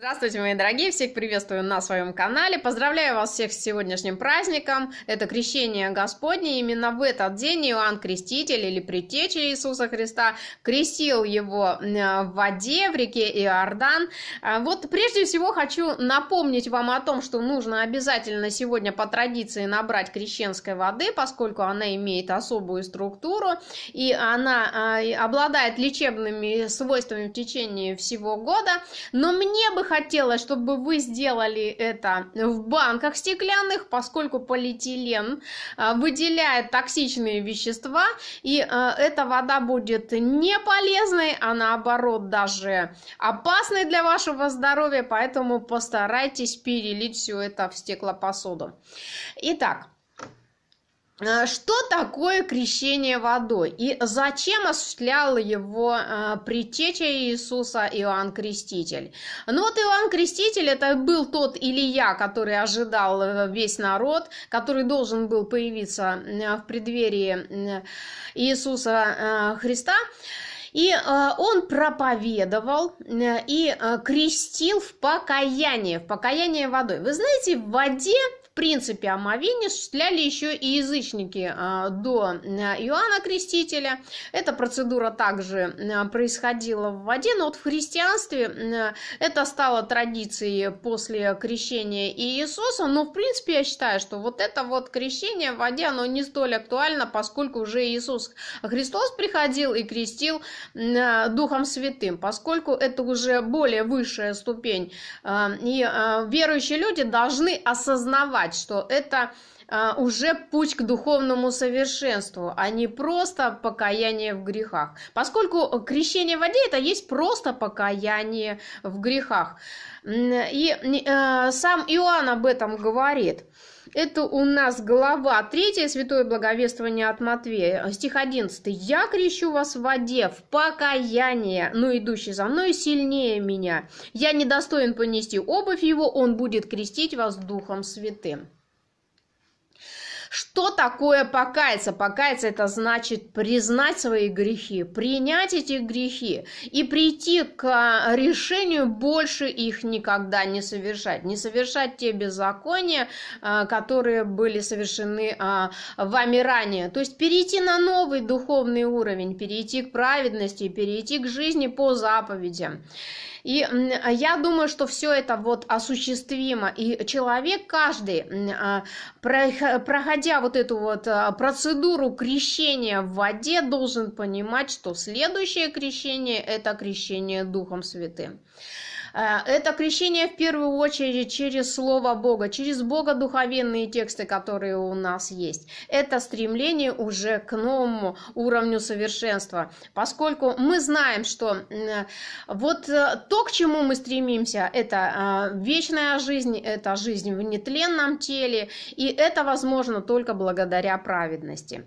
Здравствуйте, мои дорогие! Всех приветствую на своем канале. Поздравляю вас всех с сегодняшним праздником. Это крещение Господне. Именно в этот день Иоанн Креститель или Притеча Иисуса Христа крестил его э, в воде в реке Иордан. Э, вот прежде всего хочу напомнить вам о том, что нужно обязательно сегодня по традиции набрать крещенской воды, поскольку она имеет особую структуру и она э, обладает лечебными свойствами в течение всего года. Но мне бы хотела, чтобы вы сделали это в банках стеклянных, поскольку полиэтилен а, выделяет токсичные вещества, и а, эта вода будет не полезной, а наоборот даже опасной для вашего здоровья, поэтому постарайтесь перелить все это в стеклопосуду. Итак, а, что такое крещение водой и зачем осуществлял его а, предтеча Иисуса Иоанн Креститель. Ну вот Иоанн Креститель это был тот Илья, который ожидал э, весь народ, который должен был появиться в преддверии Иисуса э, Христа. И э, он проповедовал и крестил в покаянии, в покаянии водой. Вы знаете, в воде принципе, омовение осуществляли еще и язычники а, до а, Иоанна Крестителя. Эта процедура также а, происходила в воде, но вот в христианстве это стало традицией после крещения Иисуса, но в принципе я считаю, что вот это вот крещение в воде, оно не столь актуально, поскольку уже Иисус Христос приходил и крестил Духом Святым, поскольку это уже более высшая ступень, и верующие люди должны осознавать, понимать, что это а, уже путь к духовному совершенству, а не просто покаяние в грехах. Поскольку крещение в воде это есть просто покаяние в грехах. И э, сам Иоанн об этом говорит. Это у нас глава 3, Святое Благовествование от Матвея, стих 11. «Я крещу вас в воде, в покаяние, но идущий за мной сильнее меня. Я недостоин понести обувь его, он будет крестить вас Духом Святым». Что такое покаяться? Покаяться – это значит признать свои грехи, принять эти грехи и прийти к а, решению больше их никогда не совершать. Не совершать те беззакония, а, которые были совершены а, вами ранее. То есть перейти на новый духовный уровень, перейти к праведности, перейти к жизни по заповедям. И а я думаю, что все это вот осуществимо. И человек каждый, а, проходя вот эту вот а, процедуру крещения в воде, должен понимать, что следующее крещение – это крещение Духом Святым. Э, это крещение в первую очередь через Слово Бога, через Бога духовенные тексты, которые у нас есть. Это стремление уже к новому уровню совершенства, поскольку мы знаем, что э, вот э, то, к чему мы стремимся, это вечная жизнь, это жизнь в нетленном теле, и это возможно только благодаря праведности.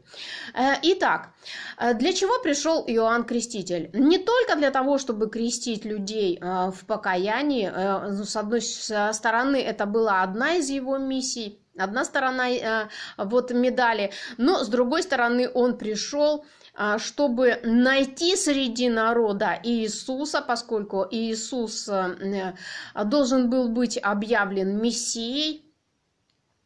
Итак, для чего пришел Иоанн Креститель? Не только для того, чтобы крестить людей в покаянии, покаянии, э, ну, с одной э, стороны, это была одна из его миссий, одна сторона э, вот медали, но с другой стороны он пришел э, чтобы найти среди народа Иисуса, поскольку Иисус должен был быть объявлен Мессией.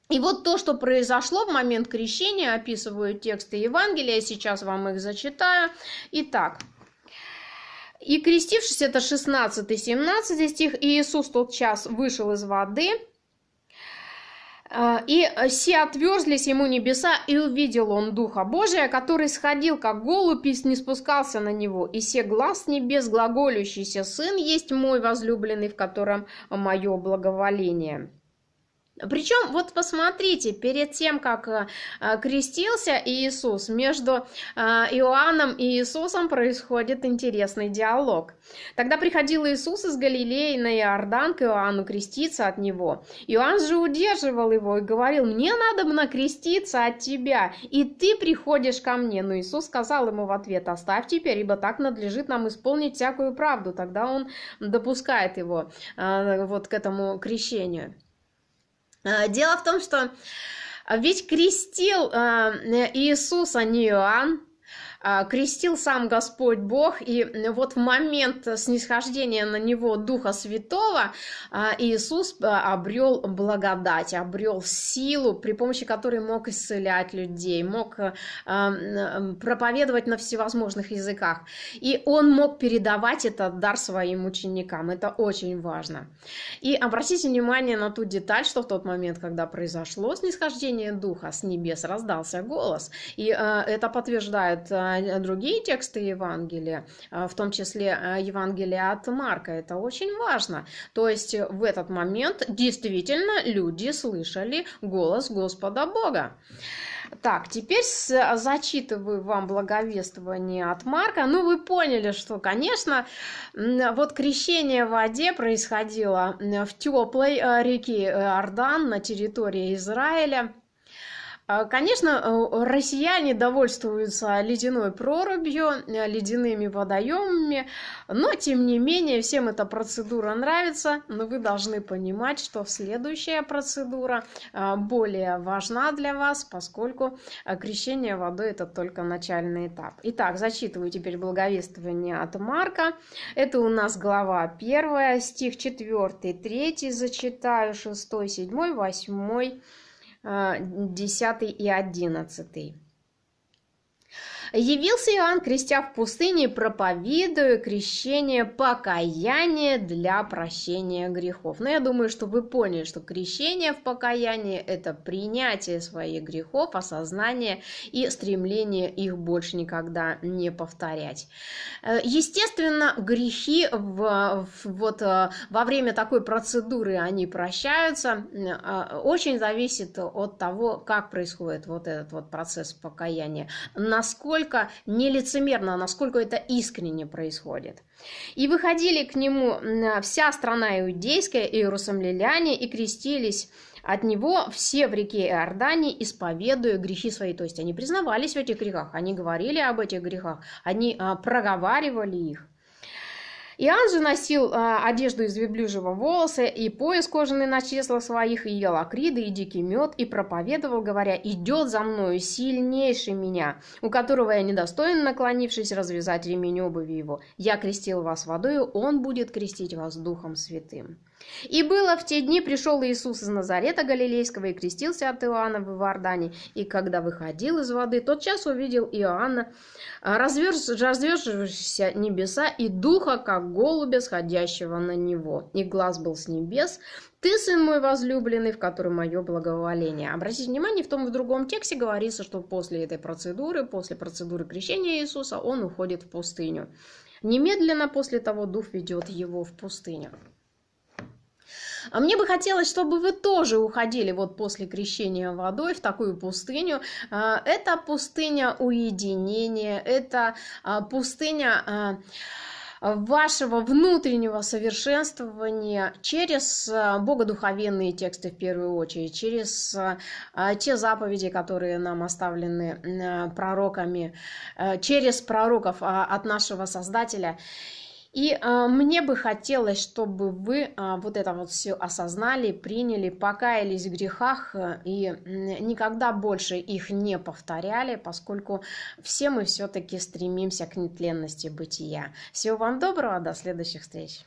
И вот то, что произошло в момент крещения, описывают тексты Евангелия, сейчас вам их зачитаю. Итак, и крестившись, это 16-17 стих, и Иисус тот час вышел из воды, э, и все отверзлись ему небеса, и увидел он Духа Божия, который сходил, как голубь, и не спускался на него. И все глаз небес, глаголющийся Сын, есть мой возлюбленный, в котором мое благоволение». Причем, вот посмотрите, перед тем, как э, э, крестился Иисус, между э, Иоанном и Иисусом происходит интересный диалог. Тогда приходил Иисус из Галилеи на Иордан к Иоанну креститься от него. Иоанн же удерживал его и говорил, мне надо накреститься от тебя, и ты приходишь ко мне. Но Иисус сказал ему в ответ, оставь теперь, ибо так надлежит нам исполнить всякую правду. Тогда он допускает его вот к этому крещению. Э, дело в том, что э, ведь крестил э, Иисус, а не Иоанн, а, крестил сам Господь Бог, и вот в момент снисхождения на него Духа Святого а, Иисус а, обрел благодать, обрел силу, при помощи которой мог исцелять людей, мог проповедовать на всевозможных языках, и он мог передавать этот дар своим ученикам, это очень важно. И обратите внимание на ту деталь, что в тот момент, когда произошло снисхождение Духа с небес, раздался голос, и это подтверждает а, другие тексты Евангелия, а, в том числе а, Евангелие от Марка. Это очень важно. То есть в этот момент действительно люди слышали голос Господа Бога. Так, теперь зачитываю вам благовествование от Марка. Ну, вы поняли, что, конечно, вот крещение в воде происходило в теплой реке э, Ордан на территории Израиля. А, конечно, э, россияне довольствуются ледяной прорубью, э, ледяными водоемами, но тем не менее всем эта процедура нравится, но вы должны понимать, что следующая процедура э, более важна для вас, поскольку крещение водой это только начальный этап. Итак, зачитываю теперь благовествование от Марка. Это у нас глава 1, стих 4, 3, зачитаю 6, 7, 8. 10 э, и 11. Явился Иоанн, крестя в пустыне, проповедуя крещение покаяние для прощения грехов. Но я думаю, что вы поняли, что крещение в покаянии – это принятие своих грехов, осознание и стремление их больше никогда не повторять. Э, естественно, грехи в, в, вот, э, во время такой процедуры они прощаются. Э, очень зависит от того, как происходит вот этот вот процесс покаяния, насколько насколько нелицемерно, насколько это искренне происходит. И выходили к нему вся страна иудейская, иерусалимляне, и крестились от него все в реке Иордании, исповедуя грехи свои. То есть они признавались в этих грехах, они говорили об этих грехах, они а, проговаривали их. Иоанн же носил э, одежду из верблюжьего волоса и пояс кожаный на числах своих, и ел акриды, и дикий мед, и проповедовал, говоря, «Идет за мною сильнейший меня, у которого я недостоин, наклонившись, развязать ремень обуви его. Я крестил вас водою, он будет крестить вас Духом Святым». И было в те дни пришел Иисус из Назарета Галилейского и крестился от Иоанна в Иордане. И когда выходил из воды, тот час увидел Иоанна, а, разверз, разверзшегося небеса и духа, как голубя, сходящего на него. И глаз был с небес, «Ты, сын мой возлюбленный, в котором мое благоволение». Обратите внимание, в том и в другом тексте говорится, что после этой процедуры, после процедуры крещения Иисуса, он уходит в пустыню. Немедленно после того Дух ведет его в пустыню. А мне бы хотелось, чтобы вы тоже уходили вот после крещения водой в такую пустыню. А, это пустыня уединения, это а, пустыня а, вашего внутреннего совершенствования через богодуховенные тексты в первую очередь, через те заповеди, которые нам оставлены пророками, через пророков от нашего Создателя – и э, мне бы хотелось, чтобы вы э, вот это вот все осознали, приняли, покаялись в грехах э, и никогда больше их не повторяли, поскольку все мы все-таки стремимся к нетленности бытия. Всего вам доброго, до следующих встреч!